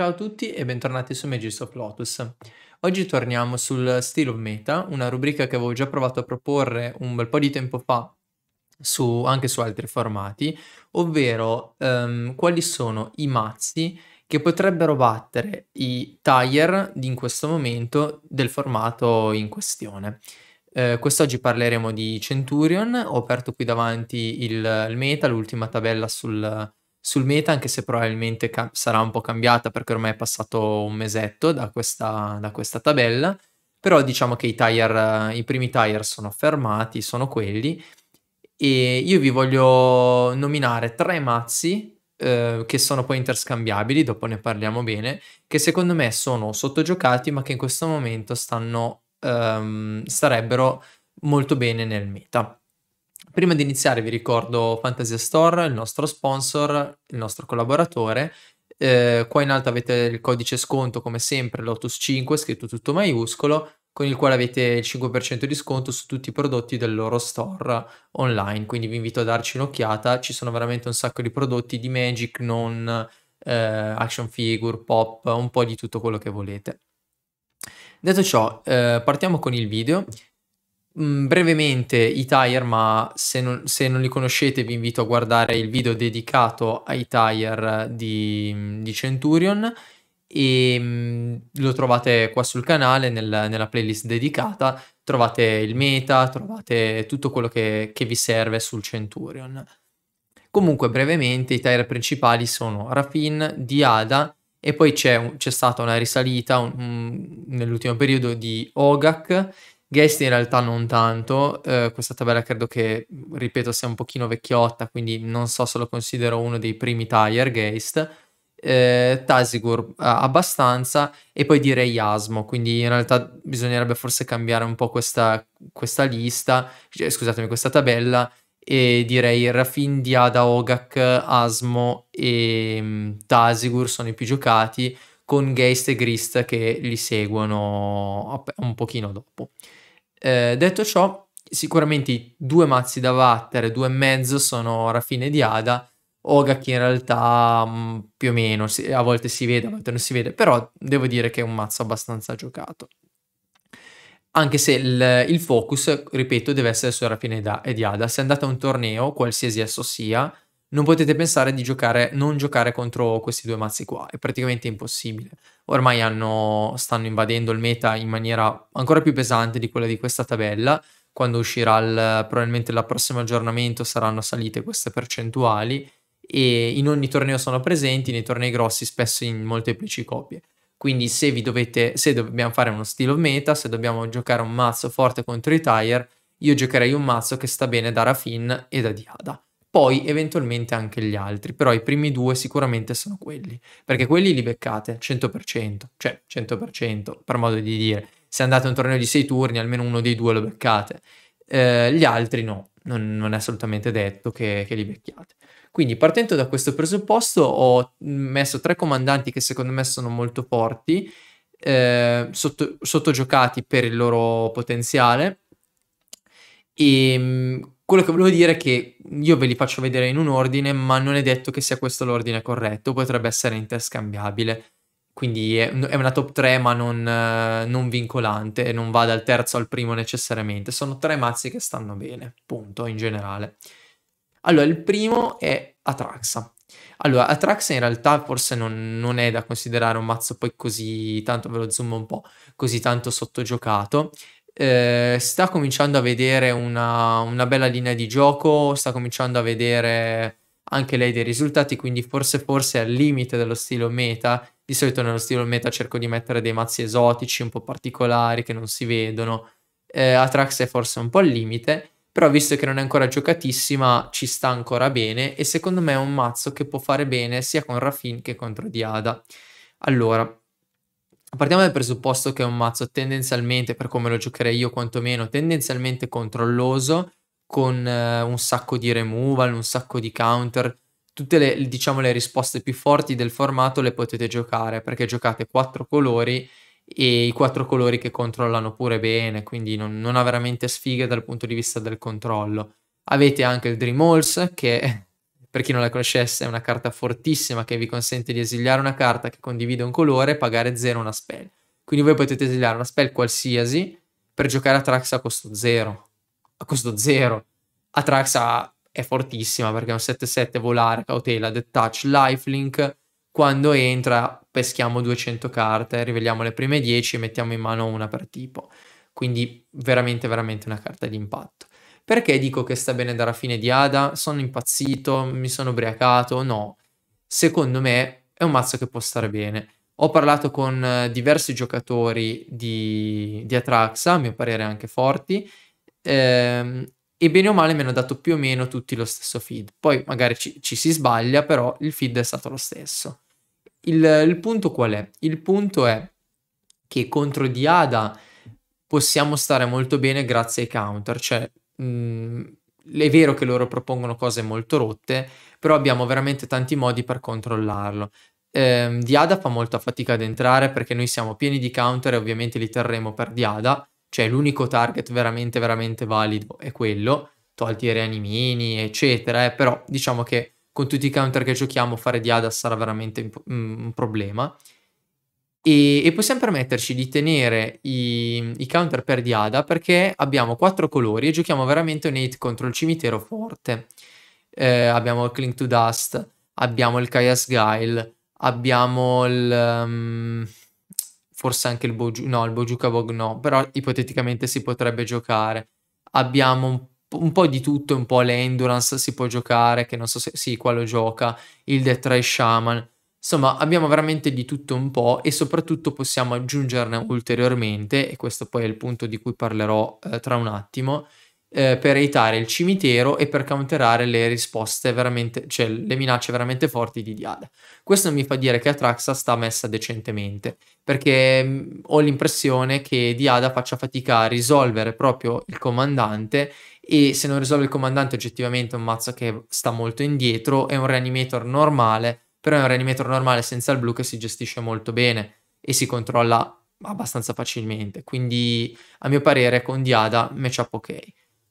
Ciao a tutti e bentornati su Magist of Lotus. Oggi torniamo sul Steel of Meta, una rubrica che avevo già provato a proporre un bel po' di tempo fa su, anche su altri formati, ovvero um, quali sono i mazzi che potrebbero battere i tire in questo momento del formato in questione. Eh, quest'oggi parleremo di Centurion, ho aperto qui davanti il, il meta, l'ultima tabella sul, sul meta, anche se probabilmente sarà un po' cambiata perché ormai è passato un mesetto da questa, da questa tabella, però diciamo che i, tire, i primi tire sono fermati, sono quelli, e io vi voglio nominare tre mazzi eh, che sono poi interscambiabili, dopo ne parliamo bene, che secondo me sono sottogiocati ma che in questo momento stanno, ehm, starebbero molto bene nel meta. Prima di iniziare vi ricordo Fantasia Store, il nostro sponsor, il nostro collaboratore. Eh, qua in alto avete il codice sconto come sempre Lotus 5 scritto tutto maiuscolo con il quale avete il 5% di sconto su tutti i prodotti del loro store online. Quindi vi invito a darci un'occhiata, ci sono veramente un sacco di prodotti di Magic, non eh, action figure, pop, un po' di tutto quello che volete. Detto ciò, eh, partiamo con il video. Mm, brevemente i tire, ma se non, se non, li conoscete vi invito a guardare il video dedicato ai tire di, di Centurion e mm, lo trovate qua sul canale nel, nella playlist dedicata, trovate il meta, trovate tutto quello che, che vi serve sul Centurion. Comunque brevemente i tire principali sono Rafin, Diada e poi c'è, c'è stata una risalita un, un, nell'ultimo periodo di Ogak Guest in realtà non tanto, eh, questa tabella credo che, ripeto, sia un pochino vecchiotta, quindi non so se lo considero uno dei primi tire Geist, eh, Tasigur abbastanza e poi direi Asmo, quindi in realtà bisognerebbe forse cambiare un po' questa, questa lista, cioè, scusatemi, questa tabella e direi Rafin, Diada, Ogak, Asmo e mm, Tasigur sono i più giocati con Geist e Grist che li seguono un pochino dopo. Eh, detto ciò, sicuramente i due mazzi da battere, due e mezzo, sono Raffine di Ada. Oga che in realtà mh, mm, più o meno a volte si vede, a volte non si vede, però devo dire che è un mazzo abbastanza giocato. Anche se il, il focus, ripeto, deve essere su Raffine di Ada. Se andate a un torneo, qualsiasi esso sia, non potete pensare di giocare, non giocare contro questi due mazzi qua, è praticamente impossibile. Ormai hanno, stanno invadendo il meta in maniera ancora più pesante di quella di questa tabella, quando uscirà il, probabilmente il prossimo aggiornamento saranno salite queste percentuali e in ogni torneo sono presenti, nei tornei grossi spesso in molteplici copie. Quindi se, dovete, se dobbiamo fare uno stile of meta, se dobbiamo giocare un mazzo forte contro i tire, io giocherei un mazzo che sta bene da Rafin e da Diada poi eventualmente anche gli altri, però i primi due sicuramente sono quelli, perché quelli li beccate 100%, cioè 100% per modo di dire, se andate a un torneo di 6 turni almeno uno dei due lo beccate, eh, gli altri no, non, non, è assolutamente detto che, che li becchiate. Quindi partendo da questo presupposto ho messo tre comandanti che secondo me sono molto forti, eh, sottogiocati per il loro potenziale e ehm, quello che volevo dire è che io ve li faccio vedere in un ordine, ma non è detto che sia questo l'ordine corretto, potrebbe essere interscambiabile. Quindi è, una top 3 ma non, eh, non vincolante non va dal terzo al primo necessariamente. Sono tre mazzi che stanno bene, punto, in generale. Allora, il primo è Atraxa. Allora, Atraxa in realtà forse non, non, è da considerare un mazzo poi così tanto, ve lo zoom un po', così tanto sottogiocato, eh, sta cominciando a vedere una, una, bella linea di gioco, sta cominciando a vedere anche lei dei risultati, quindi forse forse al limite dello stile meta. Di solito nello stile meta cerco di mettere dei mazzi esotici un po' particolari che non si vedono. Eh, Atrax è forse un po' al limite, però visto che non è ancora giocatissima ci sta ancora bene e secondo me è un mazzo che può fare bene sia con Rafin che contro Diada. Allora, Partiamo dal presupposto che è un mazzo tendenzialmente, per come lo giocherei io quantomeno, tendenzialmente controlloso, con eh, un sacco di removal, un sacco di counter. Tutte le, diciamo, le risposte più forti del formato le potete giocare, perché giocate quattro colori e i quattro colori che controllano pure bene, quindi non, non ha veramente sfighe dal punto di vista del controllo. Avete anche il Dream Halls, che per chi non la conoscesse, è una carta fortissima che vi consente di esiliare una carta che condivide un colore e pagare 0 una spell. Quindi voi potete esiliare una spell qualsiasi per giocare a Atraxa a costo 0. A costo 0. Atraxa è fortissima perché è un 7-7 volare, cautela, detach, lifelink. Quando entra peschiamo 200 carte, riveliamo le prime 10 e mettiamo in mano una per tipo. Quindi veramente, veramente una carta di impatto. Perché dico che sta bene dalla fine di Ada? Sono impazzito, mi sono ubriacato? No. Secondo me è un mazzo che può stare bene. Ho parlato con eh, diversi giocatori di, di Atraxa, a mio parere anche forti, ehm, e bene o male mi hanno dato più o meno tutti lo stesso feed. Poi magari ci, ci si sbaglia, però il feed è stato lo stesso. Il, il, punto qual è? Il punto è che contro Diada possiamo stare molto bene grazie ai counter, cioè mh, mm, è vero che loro propongono cose molto rotte, però abbiamo veramente tanti modi per controllarlo. Eh, Diada fa molta fatica ad entrare perché noi siamo pieni di counter e ovviamente li terremo per Diada, cioè l'unico target veramente veramente valido è quello, tolti i reanimini eccetera, eh, però diciamo che con tutti i counter che giochiamo fare Diada sarà veramente mm, un problema. E, e possiamo permetterci di tenere i, i, counter per Diada perché abbiamo quattro colori e giochiamo veramente un hit contro il cimitero forte. Eh, abbiamo il Cling to Dust, abbiamo il Kaias Guile, abbiamo il... Um, forse anche il Boju... no, il Bojuka Bog no, però ipoteticamente si potrebbe giocare. Abbiamo un un po' di tutto, un po' l'endurance si può giocare, che non so se sì, qua lo gioca, il Death Ray Shaman. Insomma, abbiamo veramente di tutto un po' e soprattutto possiamo aggiungerne ulteriormente, e questo poi è il punto di cui parlerò eh, tra un attimo, eh, per evitare il cimitero e per counterare le risposte veramente, cioè le minacce veramente forti di Diada. Questo mi fa dire che Atraxa sta messa decentemente, perché mm, ho l'impressione che Diada faccia fatica a risolvere proprio il comandante e se non risolve il comandante oggettivamente è un mazzo che sta molto indietro è un reanimator normale però è un Reanimator normale senza il blu che si gestisce molto bene e si controlla abbastanza facilmente, quindi a mio parere con Diada matchup ok.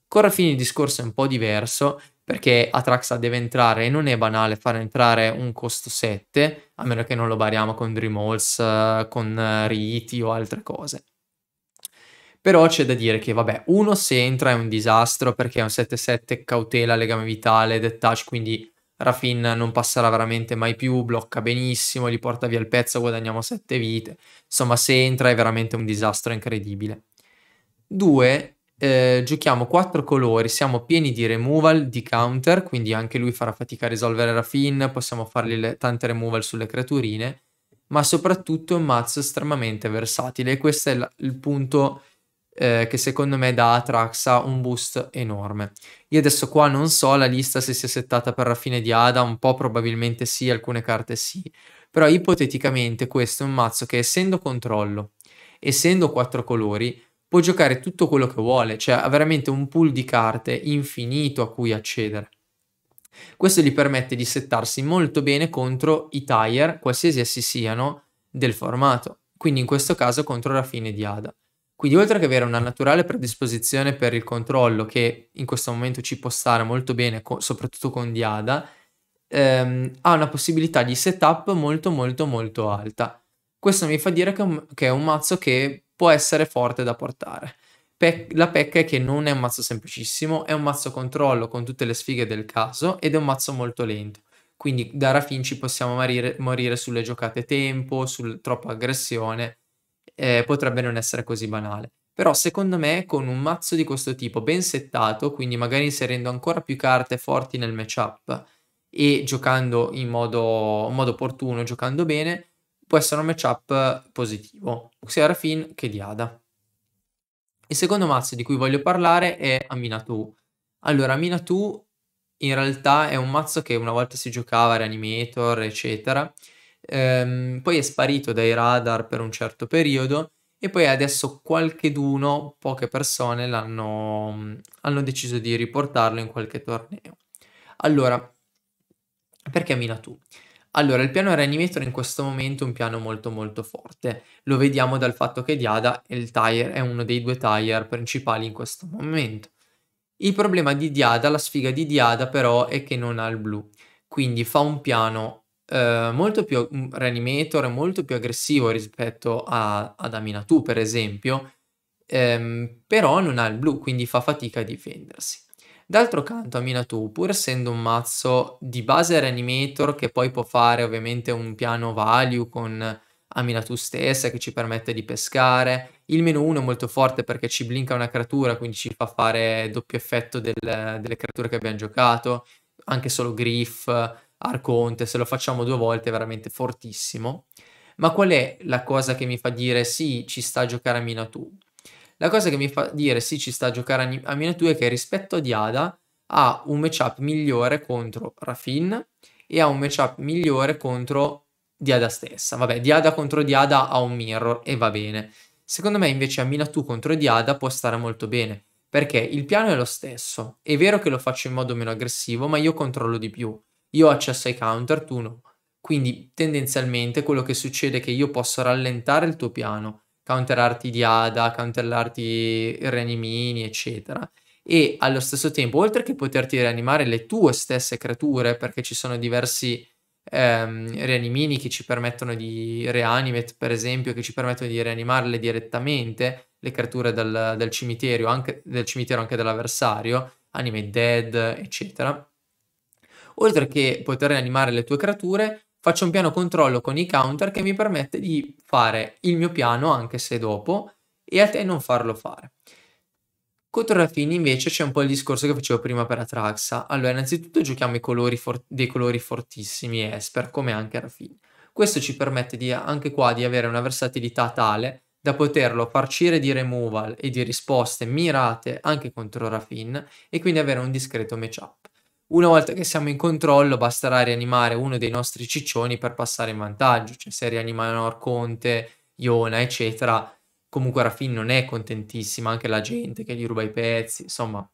Corrafini il discorso è un po' diverso perché Atraxa deve entrare e non è banale far entrare un costo 7 a meno che non lo bariamo con Dreamhalls, eh, con eh, Riti o altre cose. Però c'è da dire che, vabbè, uno se entra è un disastro perché è un 7-7 cautela, legame vitale, detach, quindi Rafin non passerà veramente mai più, blocca benissimo, li porta via il pezzo, guadagniamo 7 vite. Insomma, se entra è veramente un disastro incredibile. 2. Eh, giochiamo 4 colori, siamo pieni di removal, di counter, quindi anche lui farà fatica a risolvere Rafin, possiamo fargli le, tante removal sulle creaturine, ma soprattutto è un mazzo estremamente versatile e questo è il punto eh, che secondo me dà a Traxa un boost enorme. Io adesso qua non so la lista se sia settata per la fine di Ada, un po' probabilmente sì, alcune carte sì, però ipoteticamente questo è un mazzo che essendo controllo, essendo quattro colori, può giocare tutto quello che vuole, cioè ha veramente un pool di carte infinito a cui accedere. Questo gli permette di settarsi molto bene contro i tire, qualsiasi essi siano, del formato, quindi in questo caso contro la fine di Ada. Quindi oltre che avere una naturale predisposizione per il controllo, che in questo momento ci può stare molto bene, co- soprattutto con Diada, ehm, ha una possibilità di setup molto molto molto alta. Questo mi fa dire che, un, che è un mazzo che può essere forte da portare. Pe- la pecca è che non è un mazzo semplicissimo, è un mazzo controllo con tutte le sfighe del caso ed è un mazzo molto lento. Quindi da Rafin ci possiamo marire, morire sulle giocate tempo, su troppa aggressione eh, potrebbe non essere così banale. Però secondo me con un mazzo di questo tipo ben settato, quindi magari inserendo ancora più carte forti nel matchup e giocando in modo, in modo opportuno, giocando bene, può essere un matchup positivo, sia Rafin che Diada. Il secondo mazzo di cui voglio parlare è Aminatou. Allora, Aminatou in realtà è un mazzo che una volta si giocava, Reanimator, eccetera, ehm, poi è sparito dai radar per un certo periodo e poi adesso qualcheduno, poche persone, l'hanno, hanno deciso di riportarlo in qualche torneo. Allora, perché tu? Allora, il piano Reanimator in questo momento è un piano molto molto forte. Lo vediamo dal fatto che Diada è, tire, è uno dei due tire principali in questo momento. Il problema di Diada, la sfiga di Diada però, è che non ha il blu. Quindi fa un piano eh, molto più mm, Reanimator è molto più aggressivo rispetto a, ad Aminatu per esempio ehm, però non ha il blu quindi fa fatica a difendersi d'altro canto Aminatu pur essendo un mazzo di base Reanimator che poi può fare ovviamente un piano value con Aminatu stessa che ci permette di pescare. Il meno 1 è molto forte perché ci blinka una creatura, quindi ci fa fare doppio effetto del, delle creature che abbiamo giocato, anche solo Griff, Arconte, se lo facciamo due volte è veramente fortissimo. Ma qual è la cosa che mi fa dire sì, ci sta a giocare a Minatu? La cosa che mi fa dire sì, ci sta a giocare a Minatu è che rispetto a Diada ha un matchup migliore contro Rafin e ha un matchup migliore contro Diada stessa. Vabbè, Diada contro Diada ha un mirror e va bene. Secondo me invece a Minatu contro Diada può stare molto bene, perché il piano è lo stesso. È vero che lo faccio in modo meno aggressivo, ma io controllo di più io ho accesso ai counter, tu no. Quindi tendenzialmente quello che succede è che io posso rallentare il tuo piano, counterarti di Ada, counterarti reanimini, eccetera. E allo stesso tempo, oltre che poterti rianimare le tue stesse creature, perché ci sono diversi ehm, reanimini che ci permettono di reanimate, per esempio, che ci permettono di rianimarle direttamente, le creature del, del cimitero, anche, del cimitero anche dell'avversario, anime dead, eccetera Oltre che poter animare le tue creature, faccio un piano controllo con i counter che mi permette di fare il mio piano anche se dopo e a te non farlo fare. Contro la fine invece c'è un po' il discorso che facevo prima per Atraxa. Allora, innanzitutto giochiamo colori for- dei colori fortissimi Esper, come anche Rafine. Questo ci permette di, anche qua di avere una versatilità tale da poterlo farcire di removal e di risposte mirate anche contro Rafin e quindi avere un discreto matchup. Una volta che siamo in controllo basterà rianimare uno dei nostri ciccioni per passare in vantaggio, cioè se rianimano Arconte, Iona, eccetera, comunque Rafin non è contentissima, anche la gente che gli ruba i pezzi, insomma,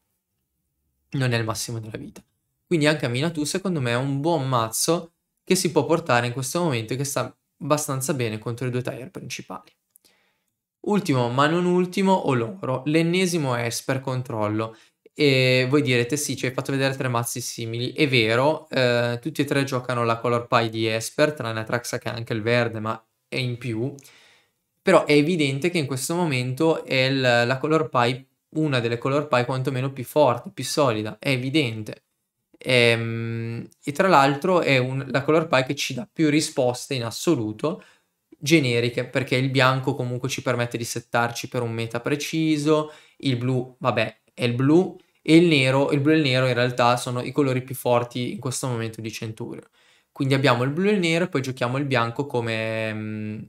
non è il massimo della vita. Quindi anche Aminatu secondo me è un buon mazzo che si può portare in questo momento e che sta abbastanza bene contro i due tier principali. Ultimo ma non ultimo, Oloro, l'ennesimo S per controllo. E voi direte sì, ci hai fatto vedere tre mazzi simili. È vero, eh, tutti e tre giocano la color pie di Esper, tranne Atraxa che ha anche il verde, ma è in più. Però è evidente che in questo momento è il, la color pie, una delle color pie quantomeno più forte, più solida, è evidente. E, ehm, e tra l'altro è un, la color pie che ci dà più risposte in assoluto, generiche, perché il bianco comunque ci permette di settarci per un meta preciso, il blu, vabbè, è il blu e il nero, il blu e il nero in realtà sono i colori più forti in questo momento di Centurion. Quindi abbiamo il blu e il nero e poi giochiamo il bianco come, mm,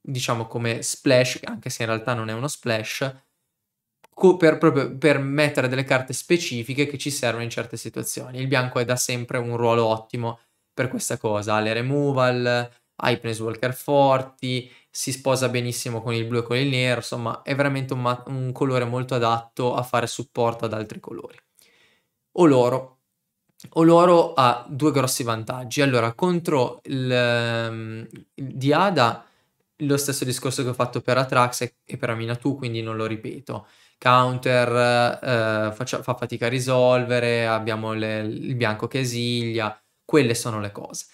diciamo, come splash, anche se in realtà non è uno splash, per, proprio per mettere delle carte specifiche che ci servono in certe situazioni. Il bianco è da sempre un ruolo ottimo per questa cosa, ha le removal, hai i planeswalker forti, si sposa benissimo con il blu e con il nero, insomma è veramente un, ma- un colore molto adatto a fare supporto ad altri colori. Oloro. Oloro ha due grossi vantaggi. Allora, contro il, um, ehm, Diada, lo stesso discorso che ho fatto per Atrax e, e per Aminatu, quindi non lo ripeto. Counter eh, faccia, fa fatica a risolvere, abbiamo le, il bianco che esiglia, quelle sono le cose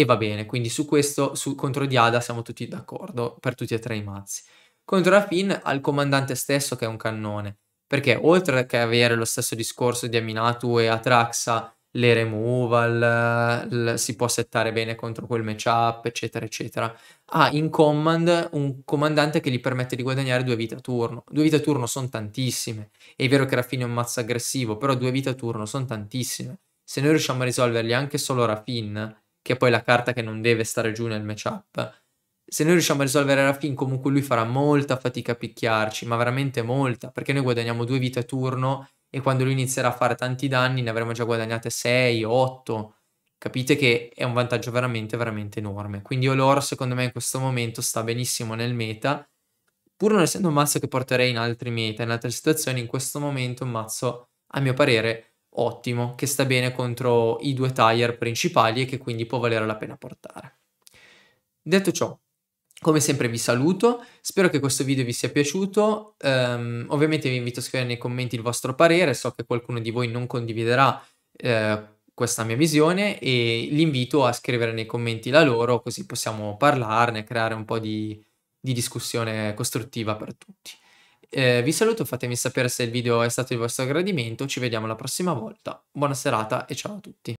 e va bene, quindi su questo, su, contro Diada siamo tutti d'accordo, per tutti e tre i mazzi. Contro Rafin al comandante stesso che è un cannone, perché oltre che avere lo stesso discorso di Aminatu e Atraxa, le removal, l- si può settare bene contro quel matchup, eccetera, eccetera. Ha ah, in command un comandante che gli permette di guadagnare due vite a turno. Due vite a turno sono tantissime. È vero che Rafin è un mazzo aggressivo, però due vite a turno sono tantissime. Se noi riusciamo a risolverli anche solo Rafin, che è poi la carta che non deve stare giù nel matchup. Se noi riusciamo a risolvere Rafin, comunque lui farà molta fatica a picchiarci, ma veramente molta, perché noi guadagniamo due vite a turno e quando lui inizierà a fare tanti danni ne avremo già guadagnate 6, 8. Capite che è un vantaggio veramente, veramente enorme. Quindi Olor, secondo me, in questo momento sta benissimo nel meta. Pur non essendo un mazzo che porterei in altri meta, in altre situazioni, in questo momento un mazzo, a mio parere, ottimo, che sta bene contro i due tire principali e che quindi può valere la pena portare. Detto ciò, come sempre vi saluto, spero che questo video vi sia piaciuto, um, ovviamente vi invito a scrivere nei commenti il vostro parere, so che qualcuno di voi non condividerà eh, questa mia visione e li invito a scrivere nei commenti la loro così possiamo parlarne, creare un po' di, di discussione costruttiva per tutti. Eh, vi saluto, fatemi sapere se il video è stato di vostro gradimento, ci vediamo la prossima volta. Buona serata e ciao a tutti.